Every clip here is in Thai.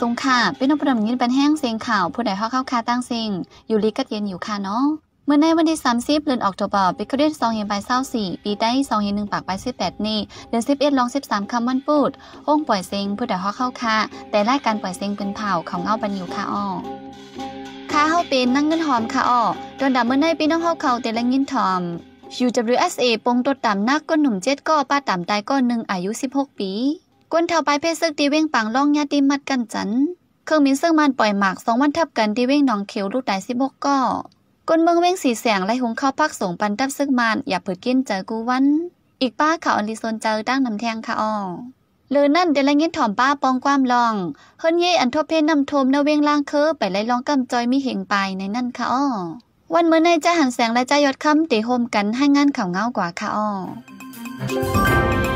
สงค่ะเป็นอปรมยินเป็นแห้งเสียงข่าว ผู้ใดเข้าเข้าคาตั้งซิงอยู่ลิกัดเย็นอยู่ค่ะเนาะเมื่อในวันที่ 30เดือนออกตุลาปีคริสต์2524ปีได้2่1ปากไปป8นี่เดือน11ลอง 13คำวันพูดห้องปล่อยเซ็งผู้ใดเข้าเข้าคาแต่รกการปล่อยเซ็งเป็นเผาของเงาบันอยู่ค่ะอ้อค่าเข้าเป็นนั่งเงินหอมค่ะอ้อโดนดับเมื่อในพี่น้องเ้าเขาแต่ละยินทอม UWSA ปงตัวต่ำนักก็หนุ่มเจ็ดก็ป้าต่ำตายก็หนึ่งอายุ16 ปีกวนเท่าไปเพศซึกดีเว้งปังล่องยาติมัดกันจันเครื่องมินซึ่งมันปล่อยหมากสองวันทับกันดีเว้งหนองเขียวลูกตายสิบกก็กวนเมืองเว้งสีแสงไล่หงงข้าพักส่งปันทับซึงมันอย่าเผิดกินเจอกูวัน อีกป้าเขาอันดิโซนเจอตั้งนำแทงค่ะอ้อเลยนั่นเดลังเงี้ยถ่อมป้าปองความลองเฮิรนเย่อันทบเพนนำทมนเวงล่างเคอไปไล่ลองกำจอยมีเหงไปในนั่นค่ะอ้อวันเมื่อในจะหันแสงและจะยอดคำเตโฮมกันให้งานข่าวเงากว่าค่ะอ้อ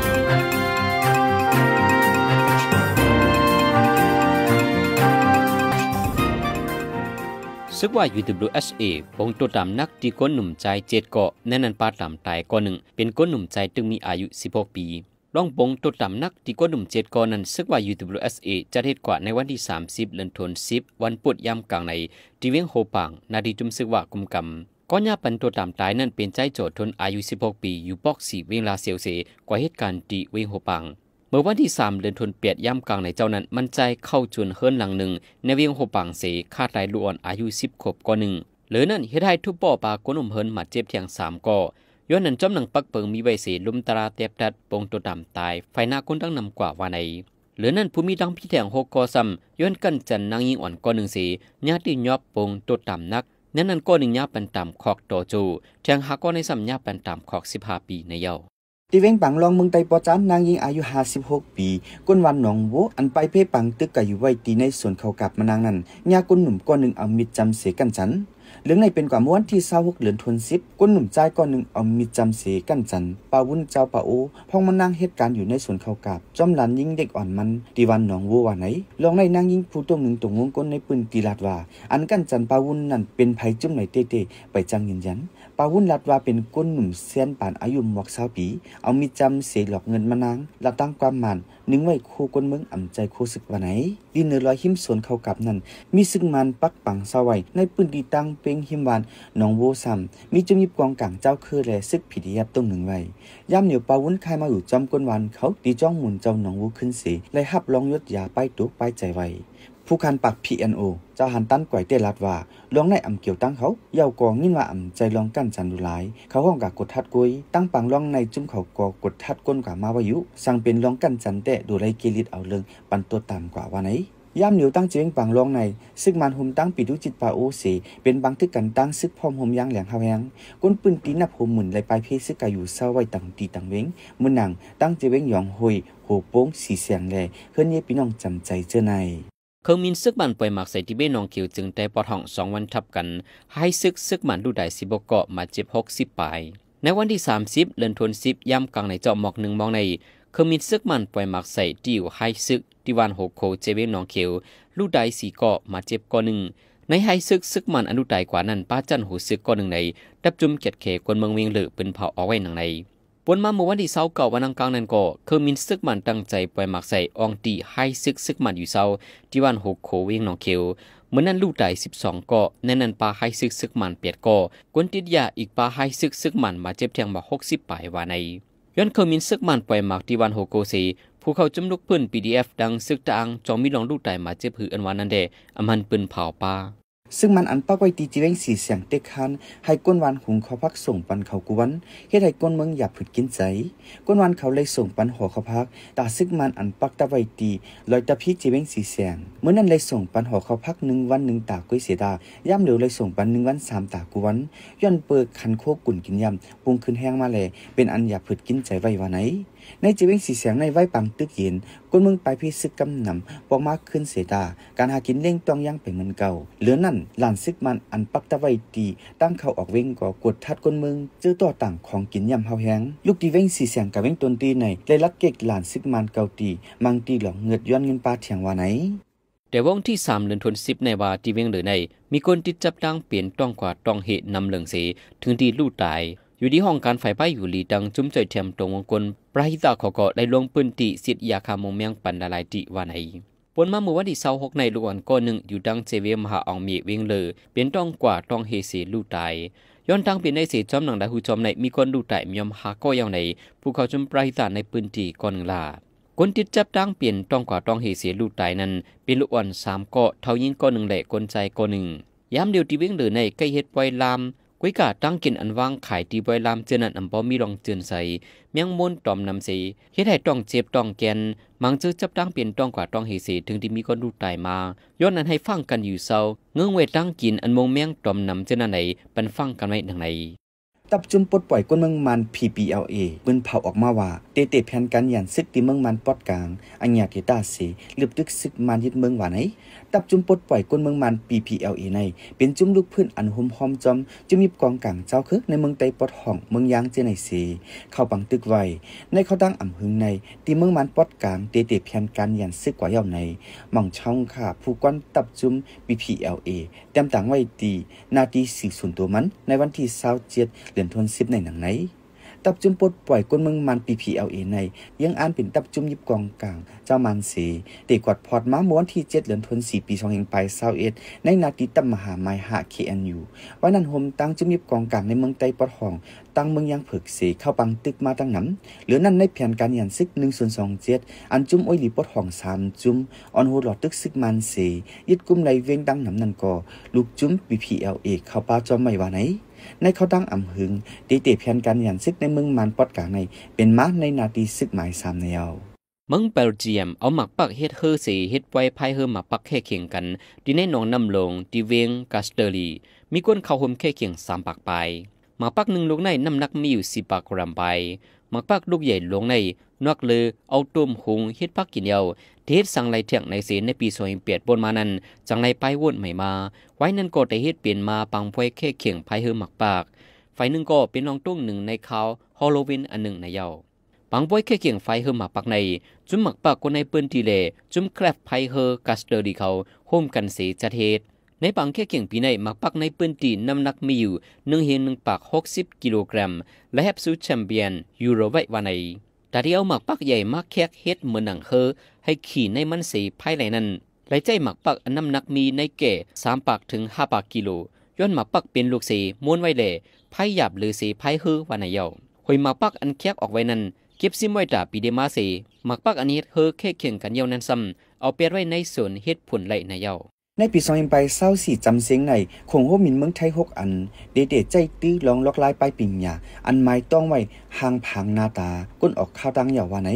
ึกว่า UWSA คงตัวตามนักที่ก้นหนุ่มใจเจ็ดเกาะแน่นันปาตามตายก้อนหนึ่ง เป็นก้นหนุ่มใจตึงมีอายุ16ปีร่องปงตัวตามนักที่ก้นหนุ่มเจ็ดเกาะนั้นซึกว่า UWSA จะเหตุกว่าในวันที่ 30เดือนธันวาคมวันปุดยำกลางในทีเวียงโฮปังนาดีจุมซึกว่ากุมกมก้อนยาปันตัวตามตายนั้นเป็นใจโจทย์ทนอายุ16ปี อยู่ปอกสีเวียงลาเซลเสกว่าเหตุการณ์ที่เวียงโฮปังเมื่อวันที่สามเดือนธันปียดย่ำกลางในเจ้านั้น มันใจเข้าจุนเฮิรนหลังหนึ่ง ในเวียงหัวปังเส่าตายลลวนอายุสิบขวบก่อนหนึ่งหรือนั่นเฮ็ดให้ทุบป่อปากนุ่มเฮิรนมาเจ็บเทียงมก่อย้อนนั้นจอมหนังปักเปิงมีใบเสีลุมตราเตียบดัดปงตัวดำตาย ไฟหน้าคนตั้งนำกว่าวนาในหรือนั่นผู้มีดังพี่แทงหกกอซ้ำย้อนกันจันนางยิงอ่อนก้อนหนึ่งสีญาติยอบปงตัวดำนักนั้นนั้นก้อนหนึ่งญาปันต่ำขอกโตจูแทงหาก้อนในซ้ำญาปันต่ำขอกสิบห้าปีในเยา้าตีเว้งปังลองเมืองไตปอจันนางยิงอายุ56ปีก้นวันหนองโวอันไปเพ่ปังตึกกะอยู่ไว้ตีในสวนเขากับมานางนั้นญาก้นหนุ่มก้อนหนึ่งเอามิดจำเสกันจันเรื่องในเป็นกว่าม้วนที่เ้าหกเหลือนทวนสิบก้นหนุ่มใจก้อนหนึ่งเอามิดจำเสกันจัน ปาวุ้นเจ้าปาโอพองมานางเหตุการณ์อยู่ในสวนเขากับจอมหลันยิงเด็กอ่อนมันตีวันหนองโวว่าไหนลองในนางยิงผู้ตังหนึ่งตรงวงก้นในปืนกีฬาดว่า อันกันจันปาวุ้นนั่นเป็นภัยจุ่มไหนเต้ๆไปจังยืนยันาวุ่นรัดว่าเป็นก้นหนุ่มเซียนป่านอายุหมวกเศ้าปี เอามีจำเสียหลอกเงินมานางรัตั้งความมันนึงไว้คู่ก้นเมืองอ่ำใจคู่ศึกวันไหนดินเนื้อลอยหิมสวนเข้ากับนั่นมีซึ่งมันปักปังเวัยวในปืนดีตั้งเป่งหิมวานหนองโวซัมมีจมีิบกองกัาง เจ้าคือแลซึกผิดยับต้งหนึ่งไว้ย่ำเหนียวปาวุ่นคายมาอยู่จอมก้นวันเขาดีจ้องหมุนเจ้าหนองวูขึ้นสีเลยหับลองยดยาไปตุกไปใจไว้ผู้คันปักพีเอ PNO เจ้าหันตั้นก๋วยเตรัดว่าลองในอำเกี่ยวตั้งเขาเยาวกองยินว่าอำใจลองกั้นจันดูหลาย เขาห้องกับกดทัดกุยตั้งปังลองในจุ่มเขากอกดทัดก้นกว่ามาวายุสั่งเป็นลองกั้นจันเตะดูไรเกลิดเอาเรื่อง ปันตัวตามกว่าวันไหนย่ามเหนียวตั้งเจียงปังลองในซึ่งมันหุมตั้งปิดูจิตปาโอเสเป็นบางทึกกันตั้งซึกพร้อมหุมย่างแหลงเฮาแหงก้นปืนตีนับหุมหมุนไหลไปเพซึกกาอยู่เศร้าไว้ต่างตีต่างเวงมือหนังตั้งเจเวงหยองหอยโหโป้งสีเสียงแลเฮือนเยพีน้องจำใจเจ้อในเครืองมินซึกมันป่วยหมักใส่ที่เบ้นองเขียวจึงได้ปอท่องสองวันทับกัน ให้ซึกซึกมันดูได้สิบเกาะมาเจ็บหกสิบปลาย ในวันที่สามสิบเลือนทวนสิบย่ำกลางในเจาะหมอกหนึ่งมองในเครืองมินซึกมันป่วยหมักใส่ที่อยู่ให้ซึกที่วันหกโคเจเบ้นองเขียว ลูกได้สี่เกาะมาเจ็บกอนหนึ่งในไฮซึกซึกมันอนุตายกว่านั้นป้าจันหูซึกก้อนหนึ่งใน ดับจุ่มเกล็ดเขกวนเมืองเวียงหลือเป็นเผาเอาไว้หนังในปนมาเมื่อวันที่เสาเก่าวันอังคารนั้นก็คือมินซึกมันตั้งใจปล่อยหมักใส่อองตีให้ซึกซึกมันอยู่เสาที่วันหกโคเวงหนองเขียวเมื่อนั้นลูกไต่สิบสองก็แน่นันปลาให้ซึกซึกมันเปียกก็กวนติดยาอีกปลาให้ซึกซึกมันมาเจ็บเทียงมาหกสิบปลายวานในย้อนเคยมินซึกมันปล่อยหมักที่วันหกโกสีผู้เขาจมลูกพืน PDF ดังซึกตังจองมีลองลูกไต่มาเจ็บหืออันวานนันเดอมันปืนเผาปลาซึ่งมันอันป้าก้อยตีจีเร่งสีเสียงเต็กคันให้ก้นวันหุงเขาพักส่งปันเขากวนเฮ็ดให้ก้นเมืองหยับผุดกินใจ ก้นวันเขาเลยส่งปันหัวเขาพักตาซึ่งมันอันปักตะไวตีลอยตะพีจีเร่งสีเสียงเมื่อนั้นเลยส่งปันหัวเขาพักหนึ่งวันหนึ่งตาก้ยเสียดาย่ำเหลวเลยส่งปันหนึ่งวันสามตากวนย้อนเปิดคันโคกุ่นกินยำปุงขึ้นแห้งมาเลยเป็นอันหยัาผุดกินใจไว้วันไหนในจีเวงสีเสียงในไว้ปังตึกย็นกุนมึงไปพีสซึกกำนำบอกมากขึ้นเสตาการหากินเล่งต้องยังไปเหมือนเก่าเหลือนั่นหลานซึกมันอันปักตะไว้ตี ตั้งเขาออกเว้งก่อกดทัดกุนมึงเจอต่อต่างของกินยำเฮาแหงลูกตีเวงสีเสียงกับเวงตนตีในเลยรักเก็กหลานซึกมันเก่าตี มังตีหลอกเงือดย้อนเงินปลาเถียงว่าไหน แต่วงที่สามเดือนทนสิบในว่าตีเวงหรือใน มีคนติดจับดังเปลี่ยนต้องกว่าต้องเหตุนำเหลืองเสถึงที่ลู่ตายอยู่ที่ห้องการไฟายอยู่หลีดังจุ้มจ่อยเทียมตรงวงกลมไรหิตาขอกอได้ลงพื้นที่สิทธิยาคามงเมียงปันดาลายติวานไอปนมาเมื่อวันที่ห6ในลูกอ่อนก้อนหนึ่งอยู่ดังเจเวมหาอองมีเวงเลอเปลี่ยนต้องกว่าต้องเฮเสลู่ตายย้อนทางเปลี่ยนในเสียจอมหนังดาหูจอมในมีคนดูแต่มยอมหาก้อยาวในผู้เขาจมไรหิตาในพื้นที่ก่อนลาคนติดจับตั้งเปลี่ยนต้องกว่าต้องเฮเสียลู่ตายนั้น เป็นลูกอ่อนสามกกอนเท่ายิ่งก้อนหนึ่งแหละกนใจก้อนหนึ่งย้ำเดียวทีเวงเลือในใกล้เฮ็ดไวลามกวยกาตั้งกินอันวางขายตีบอยลามเจนันอันบ่มีรองเจนใสเมียงมนตอมนำเสีเฮ็ดให้ต้องเจ็บต้องแกนมังจื้อจับตั้งเปลี่ยนต้องกว่าต้องเฮสีถึงที่มีคนรู้ตายมาย้อนนั้นให้ฟังกันอยู่เศร้าเงื่องเวตั้งกินอันมงเมียงตอมนำเจืนันไหนเป็นฟังกันไว้ทางไหนตับจุมปลดปล่อยก้นเมืองมัน PPLA ปิ้นเผาออกมาว่า เตเตแผนการหยันซึกที่เมืองมันปอดกลางอัญญาเกตาสีลืบตึกซึกมันยึดเมืองว่าไหนตับจุมปลดปล่อยกวนเมืองมัน PPLA ใน เป็นจุมลูกพื้นอันหุมหอมจอมจุมมีกองกลางเจ้าคือในเมืองไตปดห้องเมืองยางเจนไนซีเข้าบังตึกไว้ในเขาตั้งอ่ำหึงในตีเมืองมันปดกลางเตเตเพียนการยันซึกกว่าเยาวใน หม่องช่องค่ะผู้กวนตับจุม PPLA เต็มต่างไว้ตีนาทีสี่ส่วนตัวมัน ในวันที่้7เดือนธันวิคในหนังไหนตับจุ่มปดปล่อยก้นเมืองมันปี p p เอในยังอ่านเป็นตับจุ่มยิบกองกลางเจ้ามันสีตกอดพอดม้าม้วนที่เจ็ดเหลือนสีี่ปธองวางไปเศร้าเอ็ดในนาทีตำมหาไมหา KNU วันนั้นโฮมตั้งจุ่มยิบกองกลางในเมืองไต้ปอดห้อง ตั้งเมืองยางเผือกสีเข้าบังตึกมาตั้งนำหรือนั่นในแผนการยันซิกหนึ่งส่วนสองเจ็ดอันจุ่มอ้อยหลีปอดห้องสามจุ่มออนโฮหลอดตึกซิกมันสียึดกุมในเวีงตั้งนำนั่นกอลูกจุ่ม p ีพีเอเข้าป้าจอมไม่ว่าไหนในเขาตั้งอ่ำหึงดีเตเพียนกันอย่างซึกในเมืองมันปอดกลางในเป็นมาในนาทีซึกหมายสามแนวมืองเปลเจียมเอาหมักปักเฮ็ดเฮอสีเฮ็ดไว้ภายเฮอหมักปักแค่เคียงกันดี่ในหนองน้ำลงดีเวงกาสเตอร์ลีมีก้นเขาหมแค่เคียงสามปากไปหมักปักหนึ่งลูกในน้ำหนักมีอยู่สิบปักกรัมไปมักปักลูกใหญ่หลวงในนอกเลือเอาตุ่มหุงฮิดพักกินเยาทวเทิดสังไรเถียงในศีลในปีสวยเปียดบนมานั้นจังไรไปวุ่นใหม่มา ไว้นั่นก็แต่ฮ็ดเปลี่ยนมาปังพวยแค่เข่งไพเฮือหมักปากไฟหนึ่งก็เป็นน้องตุ้งหนึ่งในเขาฮอลโลวินอันหนึ่งในเยาปังพวยแค่เข่งไฟเฮือหมักปากในจุ้มหมักปากคนในเปืนทีเล จุ้มแคลบไพเฮอกัสเตอร์ดีเขาโฮมกันสีจัดเทศในปังแค่เก่งปีในมักปักในปืนตีน้ำหนักมีอยู่หนึ่งเฮนหนึ่งปากหกสิบกิโลกรัมและแฮปซูแชมเปียนยูโรไว้วันไหนแต่ที่เอาหมักปักใหญ่มากแคกเฮ็ดเหมือนหนังเฮอให้ขี่ในมันสีภายในนั้นไหลใจหมักปักน้ำหนักมีในแก่สามปากถึงห้าปากกิโลย้อนหมักปักเป็นลูกสีม้วนไว้เล่ไพ่หยาบหรือสีไพ่ฮอวันไหนเยาหอยหมักปักอันแคกออกไว้นั้นเก็บซิมไว้ตาปีเดมาสีหมักปักอันนี้เฮอแค่เข่งกันเยานั้นซ้ำเอาเปียไว้ในส่วนเฮ็ดผลไหลในเยาในปี2 0ไปเศร้าสี่จำเสียงในคงหโฮมินเมืองไทยหกอัน เดเดใจตื้อลองล็อกลายปลายปิงหยาอันไม้ต้องไว้ห่างผางนาตาก้นออกข้าวดังอย่าว่าไหน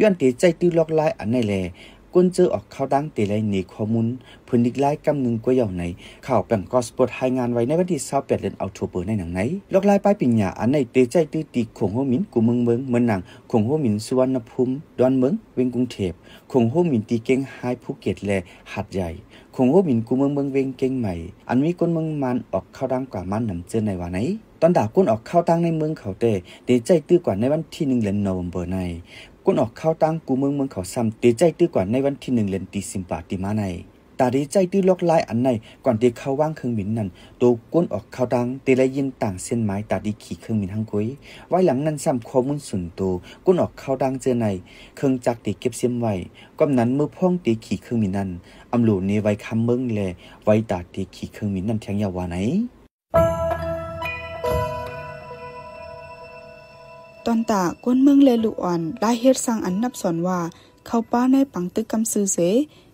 ย้อนเดใจตื้อล็อกลายอันในแลก้นเจอออกเข้าดังตีไลหนีข้อมูลพื้นดิกไล่กำนึงกว่าเยาวไหนข่าวแป่งกอสปอร์ตรายงานไว้ในวันที่28เดือนเอาโทเบอร์ในหนังไหนลอกลายป้ายปิหยาอันในเตใจตื้อตีขงโฮมินกูเมืองเมืองเมืองหนังขงโฮมินสุวรรณภูมิดอนเมืองเวียงกรุงเทพขงโฮมินตีเก่งไฮภูเก็ตแลหัดใหญ่ขงโฮมินกูเมืองเมืองเวียงเก่งใหม่ อันมีก้นเมืองมันออกเข้าดังกว่ามันหนำเจอในวันไหน ตอนดาบก้นออกเข้าตั้งในเมืองเขาเตเดใจตื้อกว่าในวันที่หนึ่งเดือนโนเวมเบอร์ในกุนออกเข้าตั้งกูเมืองเมืองเขาซ้ำตีใจตื้อกว่าในวันที่หนึ่งเลนตีสิมปาติมาในตาดีใจตื้อลอกไลาอันในก่อนตีเข้าว่างเครื่องบินนั้นตัวก้นออกเข้าตังตีและยินต่างเส้นไม้ตาดีขี่เครื่องบินทั้งกุ้ย ไว้หลังนั้นซ้ำข้อมูลส่วนตัวก้นออกเข้าตังเจอในเครื่องจักรตีเก็บเสียมไว้ก้อนนั้นมือพ่องตีขี่เครื่องบินนั้นอำหลูในไว้คำเมืองเลยไว้ตาตีขี่เครื่องบินนั้นแทงยาววาไหนันตา กวนเมืองเลลุอ่อนได้เฮ็ดสร้างอันนับสอนว่า เขาป้าในปังตึกกำซือเส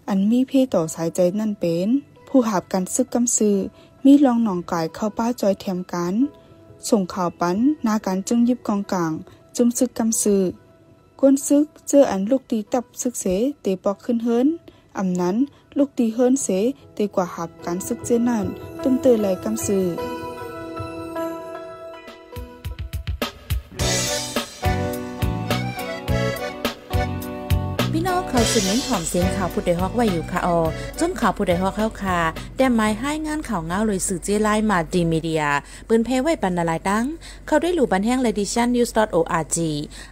อันมีเพต่อสายใจนั่นเป็น ผู้หาบกันซึกกำซือมีลองหนองกายเข้าป้าจอยแถมกัน ส่งข่าวปันนาการจึงยิบกองกลาง จุมซึกกำซือกวนซึกเจออันลูกตีตับซึกเสเตปอกขึ้นเฮินอำนั้นลูกตีเฮินเส เตกว่าหาบการซึกเจนั่นตุ้มเตอไหลกำซือสึ่เน้นหอมเสียงข่าวผู้ใดฮอกไว้อยู่ค่ะออ จนข่าวผู้ใดฮอกเข้าค่ะแต่ไม้ให้งานข่าวเงาเลยสื่อเจไลมาดีมีเดียปืนเพไว้ปันนาลายดังเข้าด้วยหลู่บันแห้งเลดิชันนิวส์ .org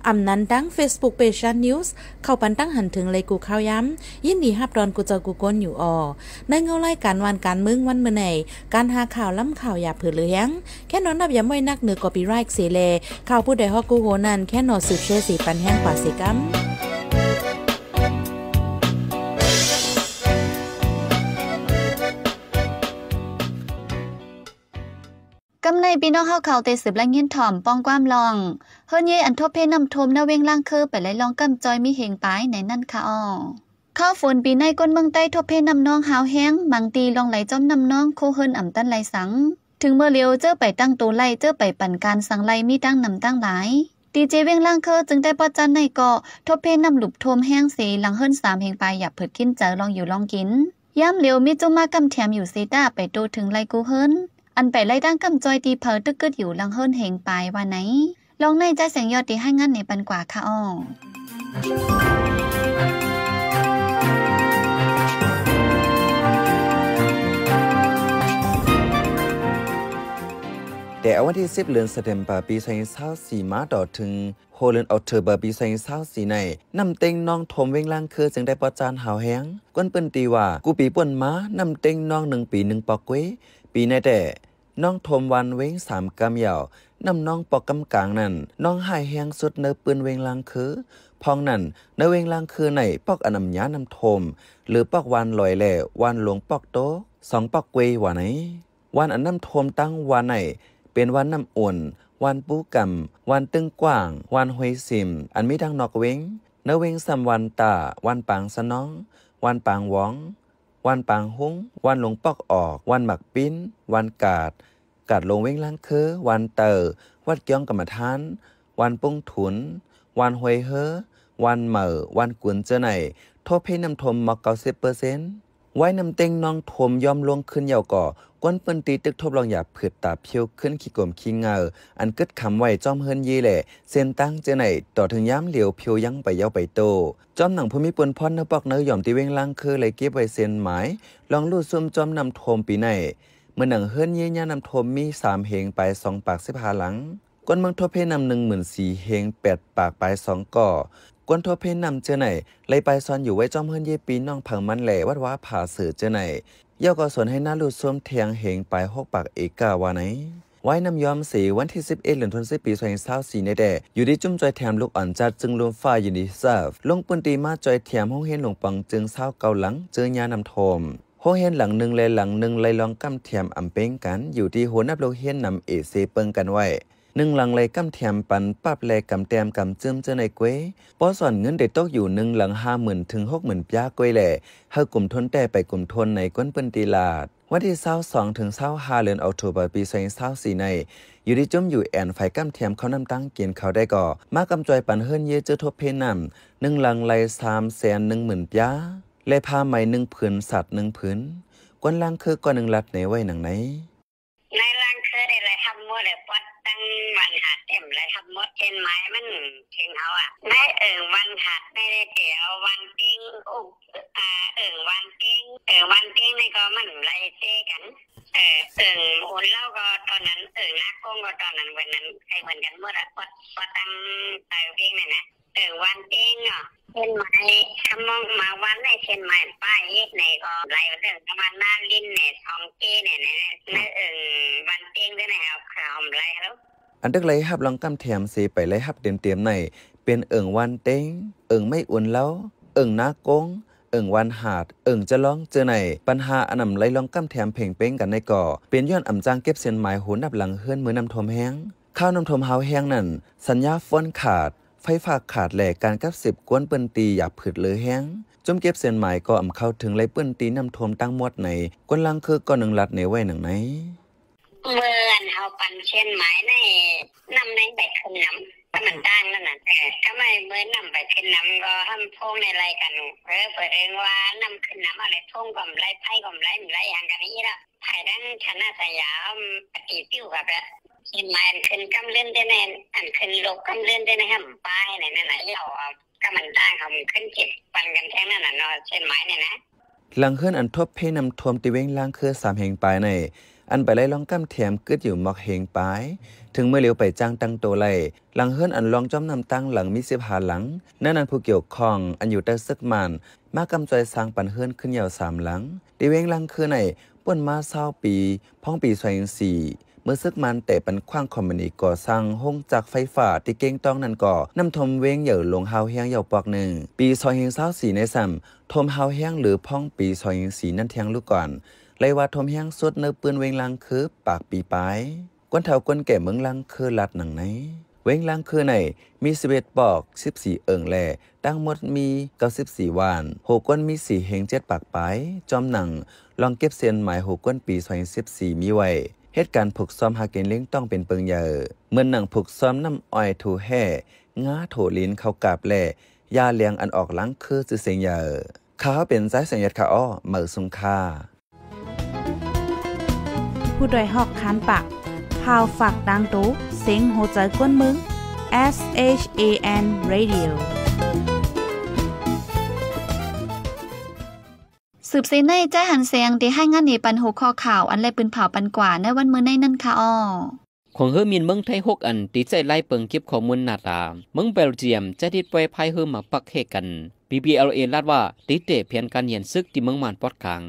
อำนั้นดังเฟซบุ๊กเพจ g e นิวส์เข้าปันตั้งหันถึงเลยกูข่าวย้ำยินดีฮับดอนกูเจอกูก้นอยู่ออในเงาไล่การวันการมึงวันเมื่อไหนการหาข่าวล้ำข่าวอย่าเผือเลี้ยงแค่นอนนับอย่าไม่นักเหนือกอปีไรค์เสเลข่าวผู้ใดฮอกกูโหนันแค่นอนสืบเชื่อสีปันแห้งกว่าสิกัมำในปีน้องเฮาเขาเตสืบและเงี้ยนถ่อมปองความลองเฮือนเยอันทบเพนำทมนาเวงล่างคือไปไหลลองกำจอยมีเหงปายไหนนั่นค่ะอ๋อข้าวฝนปีในก้นเมืองใต้ทบเพนำน้องหาวแห้งบางตีลองไหลจอมนำน้องโคเฮินอ่ำตันไหลสัง ถึงเมื่อเรยวเจอไปตั้งตัวไล่เจอไปปั่นการสังไล่มีตั้งนำตั้งหลายตีเจเวงล่างเคอจึงได้ปอจันในเกาะทบเพนำหลุบทมแห้งเสหลังเฮิรนสามเฮงไปหยับเผิดกินเจอลองอยู่ลองกินย่ำเลียวมีจุมากำแถมอยู่เซต้าไปโตถึงไรกูเฮินอันไปไล่ตั้งกำจอยตีเพอตึกกึดอยู่ลังเฮินเฮงไปว่าไหน ลองในใจเสียงยอดตีให้งั้นในปันกว่าค่ะอ้อแต่วันที่10เดือนสตมหาคมปี2 0สีมาต่อถึงฮเลนออกเทอร์เบอร์ปี2สี4ในนำเต็งน้องทมเวงล่างคือจึงได้ประจานหาวแหงก้นเปิ้นตีว่ากูปีป่วนม้านำเต็งน้องหนึ่งปีหนึ่งปอกเว้ปีในแต่น้องทมวันเว้งสามกำเหยาวนำน้องปอกกำกลางนั่นน้องหายแหงสุดเนื้อปืนเวงลางคือ พองนั่นเนอเวงลางคือไหน ปอกอนำยานำทม หรือปอกวันลอยแหล่วันหลวงปอกโต สองปอกเวววันไหน วันอนนำทมตั้งวันไหน เป็นวันนำอุ่น วันปูกำ วันตึงกว้าง วันหวยสิม อันมีท้งนอกเวงเนอเวงสำวันตา วันปางสนอง วันปางวองวันปางหุ้ง วันลงปอกออก วันหมักปิ้น วันกาด กาดลงเว้งล้างคือวันเตอ วัดเกี้ยงกรรมฐาน วันปุ้งถุน วันหวยเฮอ วันเหม่อวันกวนเจอไหน โทษห้น้ำทมมากเกาสิบเปอร์เซ็นต์ไว้นำเต็งน้องทมยอมลงขึ้นเยาก่อ ก้นเปิ้นตีตึกทบลองหยาบเผือดตาเพียวขึ้นขี้กลมขี้เงา อันกึดคำไว้จอมเฮินยีแหละเส้นตั้งเจไหน ต่อถึงย้ำเหลียวเพียวยั้งไปเยาไปโต จอมหนังพมิปนพรนปอกเนื้อย่อมตีเว้งลังคือเลยเก็บไว้เส้นหมายลองลูดซุ่มจอมนำทมปีไหนเมื่อหนังเฮินยีย่านำทมมีสามเฮงไปสองปากสิบหาหลังก้นเมืองทบเพนำหนึ่งหมื่นสี่เฮงแปดปากไปสองก่อกวนทวเพนนำเจอไหนเลยไปซ้อนอยู่ไว้จอมเฮือนเยปีน้องผังมันแหลวัดว่าผ่าเสือเจอไหนเย่าก็สนให้หน้าหลุดส้มเทียงเหงไปหกปากเอกาวาไหน ไว้นำยอมสีวันที่11เดือนทันวาคมปี2024ในแด่อยู่ที่จุ่มจอยแถมลูกอ่อนจัดจึงรวมฝ่ายยูนดีเซฟลงปืนตีมาจอยแถมห้องเฮนหลงปังจึงเศร้าเกาหลังเจอยานำโทมห้องเฮนหลังหนึ่งเลยหลังหนึ่งเลยลองกำแถมอ่ำเป้งกันอยู่ที่หัวนับโลเฮนนำเอเซเปิงกันไว้หนึ่งหลังเลยกเทแถมปันปับแลกำแตมกำเจิมเจอในกวยป้อสอนเงินเดดตกอยู่หนึ่งหลังห้าหมื่นถึงหกหมื่นปยากวยแหล่เฮากลุ่มทนแต่ไปกลุ่มทนในก้นเปิ้นตีลาด วันที่เส้าองถึงเ้าห้าเดือนตุลาคมปีาสี่ใน อยู่ที่จมอยู่แอนไฟกำํเทียมเขาน้าตั้งเกียนเขาได้ก่อมากำจอยปันเฮิรนเยเจอทบเพนหนึ่งหลังไลงหมื่นปยาและพาไหมงผืนสัตว์หนึ่งผืนกวนล่างคือก่องลัดในไว้หนังไหนเห็นไม้มันเช่งเอาอ่ะได้เอิงวันหัดได้ได้่ยววันเก่งอุกอ่าเอิงวันเก่งเอิงวันเก่งนี่ก็มันไรเจ้กัน เออเอิงอุนเล่าก็ตอนนั้นเอิงนักกงก็ตอนนั้นวันนั้นไอ้เหมือนกันเมื่อละวัดวัดตั้งตายเก่งเนี่ยนะเออวันเก้งอ่ะเช่นไม้ทมองมาวันในเช่นไม้ป้ายในก็ไรเรื่องวมาหน้าลิ้นเนี่ยทองเก้เนี่ยในี่เออวันเก้งด้วยนะครับข่าวไรครับอันเด็กเลยฮับลองกำแถมสีไปเลยฮับเต็มเต็มในเป็นเอิงวันเต้งเอิงไม่อุ่นแล้วเอิงนากงเอิงวันหาดเอิงจะร้องเจอไหนปัญหาอันนํไรลองกำแถมเพ่งเป้งกันในก่อเป็นย้อนอ่ำจางเก็บเส้นหมายุ่นับหลังเฮือนมือนำทมแห้ง ข้าวนำทมเฮาแห้งนั่นสัญญาฟ้อนขาดไฟฟ้าขาดแหลกการกับสิบกวนเปิ้นตีอยากผืดเลยแห้งจมเก็บเส้นหมายก็อ่ำเข้าถึงไรเปิ้นตีนำทมตั้งมวดในกวนลังคือก่อนหนึ่งลัดในไว้หนังไหนเมื่อนเอาปันเช่นไม้ในนำในแบกขึ้นน้ำถ้ามันตั้งนั่นน่ะแต่ถ้าไม่เมื่อนำไปขึ้นน้ำก็ห้ามพงในไรกันเออเปิดเองว่านำขึ้นน้ำอะไรพงก่อมไรไพ่ก่อมไรมีไรอย่างกันนี้ละ่ายดังชนะสยามปีิติ้วกับละเึ้นไม้อันขึ้นกำเล่นได้แน่อันขึ้นลบกำเล่นได้แนห้ามป้ายในนั่นแหละเราก็มันตั้งเขาขึ้นเก็บปันกันแค่นั้นน่ะเนาะเช่นไม้เนี่ยนะหลังเคลื่อนอันทบเพนำทวมติเว้งล่างเคือสามแห่งปลายในอันไปไล่ลองก้ามแถมกึดอยู่มอกเหงไปถึงเมื่อเลียวไปจ้างตั้งโตไล่หลังเฮือนอันลองจอมนำตั้งหลังมีเสีหาหลัง นั่นอันผู้เกี่ยวข้องอันอยู่แต่ซึกมัน มากำจอยสร้างปันเฮือนขึ้นยาวสามหลังดีเวงหลังคือไหนป่นมาเศร้าปีพ้องปีสวยสี่เมื่อซึกมันแต่ปันคว้างคอมมินีก่อสร้างห้องจากไฟฟ้าที่เก้งต้องนั่นก่อนำทมเวงเหย่อลงเฮาเฮียงเหย่อปอกหนึ่งปีซอยเฮียงเศร้าสีในซ้ำทมเฮาเฮียงหรือพ้องปีซอยเียสีนั่นเทียงลูกก่อนเลยว่าทมแห้งสุดเนื้อปืนเวงลังคือปากปีปายก้นเถาก้นแก่เมืองลังคือลัดหนังไหน เวงลังคือไหนมีสิบเอ็ดปอกสิบสี่เอิงแหล่ตั้งหมดมีเก้าสิบสี่วานหกก้นมีสี่เหงเจ็ดปากปายจอมหนัง ลองเก็บเซียนหมายหกก้นปีสองสิบสี่มีไว้เหตุการณ์ผูกซ้อมฮาเกนเลี้ยงต้องเป็นเปิงเยอเมื่อหนังผูกซ้อมน้ำอ้อยถูแห่ง้าโถลิ้นเข้ากาบแหล่ยาเลียงอันออกล้างคือจือเสียงเยอเขาเป็นสายสัญญาณขาอ้อเหมือสุงคาผู้ดยหอกคานปากพาวฝากดังตู้เซ็งโหใจกวนมึง S H A N Radio สืบเสในแจหันเสียงที่ให้งานในปันหกข้อข่าวอันเลปืนเผาปันกว่าในวันมื่อในนั่นค่ะอ๋อ ของเฮอมีนเมืองไทยกอันตีใจไล่เปิงเก็บข้อมูลนาตาเมืองเบลเยียม จะติดปภายเฮอมาปักเฮกัน BBLA ลาดว่าติเตเพียนการเหียนซึกที่เมืองมานปอดกลาง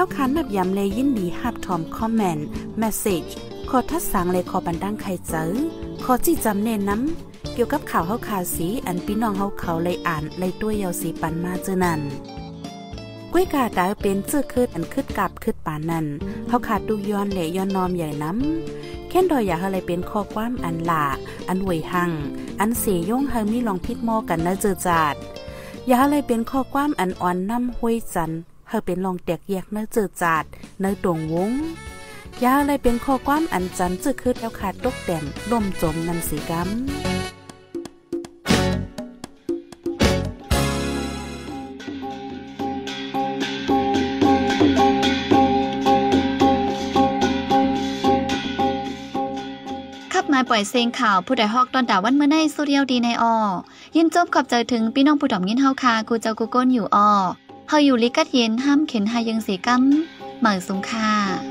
ขฮาขันแบบยามเลยยินดีหับถอมคอมเมนต์เมสเซจขอทัดสางเลยขอบันดังใครเจอขอจีจำเน้นน้ำเกี่ยวกับข่าวเฮาคาสีอันพี่น้องเฮาเขาเลยอ่านเลยด้วยเยาสีปันมาเจอนั่นกุ้ยกาดาวเป็นเจือคืดอันคืดกับคืดปานนั่นเฮาขาดดูย้อนเหลย้อนนอมใหญ่น้ำแค่นดอยอยากอะไรเป็นข้อความอันหลาอันหวยหังอันเสียย่งเฮามีลองพิดมอกันนะเจอจาดอยากอะไรเป็นข้อความอันอ่อนน้ำห้วยจันเฮอเป็นลองแตกแยกเนื้อจืจาดเนื้อตวงวงยาเลยเป็นข้อความอันจันจืดคืดแล้วขาดตกแต่งล่มจมนันสีกัมาปล่อยเซงข่าวผู้ใดฮอกตอนดาวันเมื่อใน สุเรียวดีในออ ยินจบขอบใจถึงพี่น้องผู้ดอมยินเฮาคา กูเจ้ากูก้นอยู่ออเฮาอยู่ลิกัดเย็นห้ามเข็นหายังสีกั้มหมายสงค่า